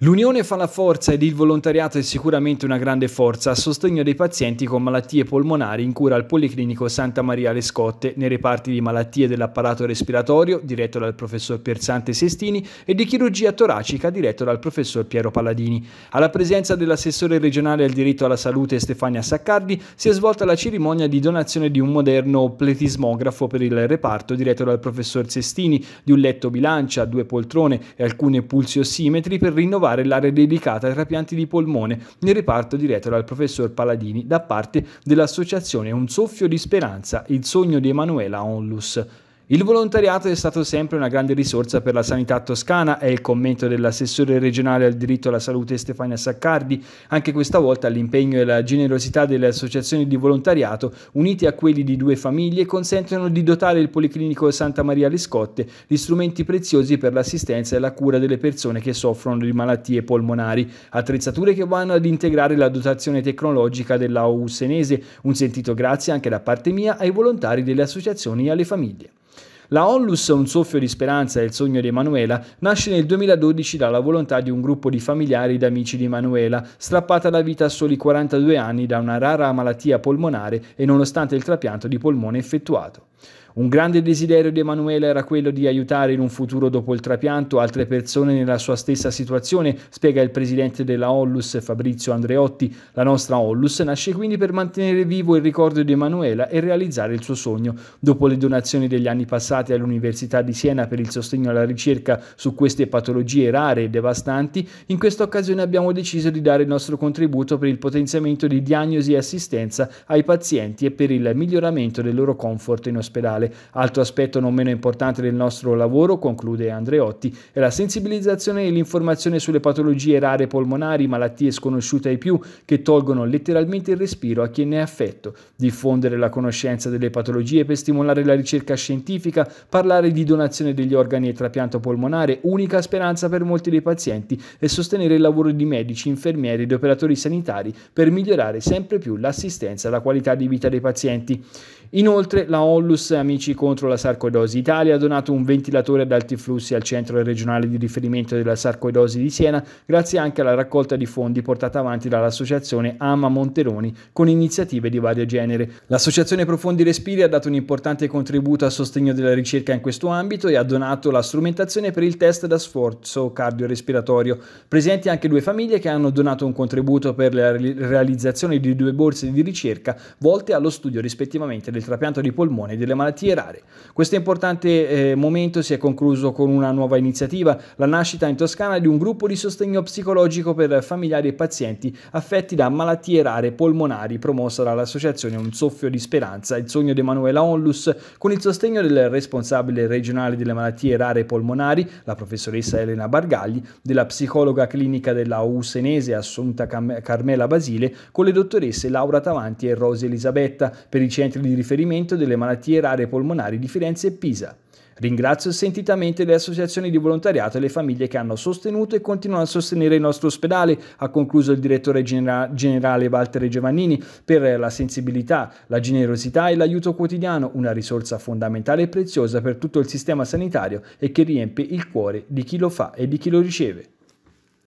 L'unione fa la forza ed il volontariato è sicuramente una grande forza a sostegno dei pazienti con malattie polmonari in cura al Policlinico Santa Maria Le Scotte, nei reparti di malattie dell'apparato respiratorio, diretto dal professor Pierzante Sestini, e di chirurgia toracica, diretto dal professor Piero Palladini. Alla presenza dell'assessore regionale al diritto alla salute Stefania Saccardi si è svolta la cerimonia di donazione di un moderno pletismografo per il reparto, diretto dal professor Sestini, di un letto bilancia, due poltrone e alcune pulsiossimetri per rinnovare trovare l'area dedicata ai trapianti di polmone nel reparto diretto dal professor Paladini da parte dell'associazione Un soffio di speranza, il sogno di Emanuela Onlus. Il volontariato è stato sempre una grande risorsa per la sanità toscana, è il commento dell'assessore regionale al diritto alla salute Stefania Saccardi, anche questa volta l'impegno e la generosità delle associazioni di volontariato, uniti a quelli di due famiglie, consentono di dotare il Policlinico Santa Maria Le Scotte di strumenti preziosi per l'assistenza e la cura delle persone che soffrono di malattie polmonari, attrezzature che vanno ad integrare la dotazione tecnologica dell'AOU senese, un sentito grazie anche da parte mia ai volontari delle associazioni e alle famiglie. La Onlus, un soffio di speranza e il sogno di Emanuela, nasce nel 2012 dalla volontà di un gruppo di familiari ed amici di Emanuela, strappata alla vita a soli 42 anni da una rara malattia polmonare e nonostante il trapianto di polmone effettuato. Un grande desiderio di Emanuela era quello di aiutare in un futuro dopo il trapianto altre persone nella sua stessa situazione, spiega il presidente della Ollus Fabrizio Andreotti. La nostra Ollus nasce quindi per mantenere vivo il ricordo di Emanuela e realizzare il suo sogno. Dopo le donazioni degli anni passati all'Università di Siena per il sostegno alla ricerca su queste patologie rare e devastanti, in questa occasione abbiamo deciso di dare il nostro contributo per il potenziamento di diagnosi e assistenza ai pazienti e per il miglioramento del loro comfort in ospedale parlare. Altro aspetto non meno importante del nostro lavoro, conclude Andreotti, è la sensibilizzazione e l'informazione sulle patologie rare polmonari, malattie sconosciute ai più, che tolgono letteralmente il respiro a chi ne è affetto. Diffondere la conoscenza delle patologie per stimolare la ricerca scientifica, parlare di donazione degli organi e trapianto polmonare, unica speranza per molti dei pazienti, e sostenere il lavoro di medici, infermieri ed operatori sanitari per migliorare sempre più l'assistenza e la qualità di vita dei pazienti. Inoltre la Onlus, amici Amici contro la sarcoidosi Italia ha donato un ventilatore ad alti flussi al centro regionale di riferimento della sarcoidosi di Siena, grazie anche alla raccolta di fondi portata avanti dall'associazione Ama Monteroni con iniziative di vario genere. L'associazione Profondi Respiri ha dato un importante contributo a sostegno della ricerca in questo ambito e ha donato la strumentazione per il test da sforzo cardiorespiratorio. Presenti anche due famiglie che hanno donato un contributo per la realizzazione di due borse di ricerca volte allo studio rispettivamente del trapianto di polmone e delle malattie schierare. Questo importante eh, momento si è concluso con una nuova iniziativa, la nascita in Toscana di un gruppo di sostegno psicologico per familiari e pazienti affetti da malattie rare polmonari promossa dall'associazione Un Soffio di Speranza, il sogno di Emanuela Onlus, con il sostegno del responsabile regionale delle malattie rare polmonari, la professoressa Elena Bargagli, della psicologa clinica della USENESE Assunta Cam Carmela Basile, con le dottoresse Laura Tavanti e Rosi Elisabetta per i centri di riferimento delle malattie rare ospedaliere polmonari di Firenze e Pisa. Ringrazio sentitamente le associazioni di volontariato e le famiglie che hanno sostenuto e continuano a sostenere il nostro ospedale, ha concluso il direttore generale Walter Giovannini, per la sensibilità, la generosità e l'aiuto quotidiano, una risorsa fondamentale e preziosa per tutto il sistema sanitario e che riempie il cuore di chi lo fa e di chi lo riceve.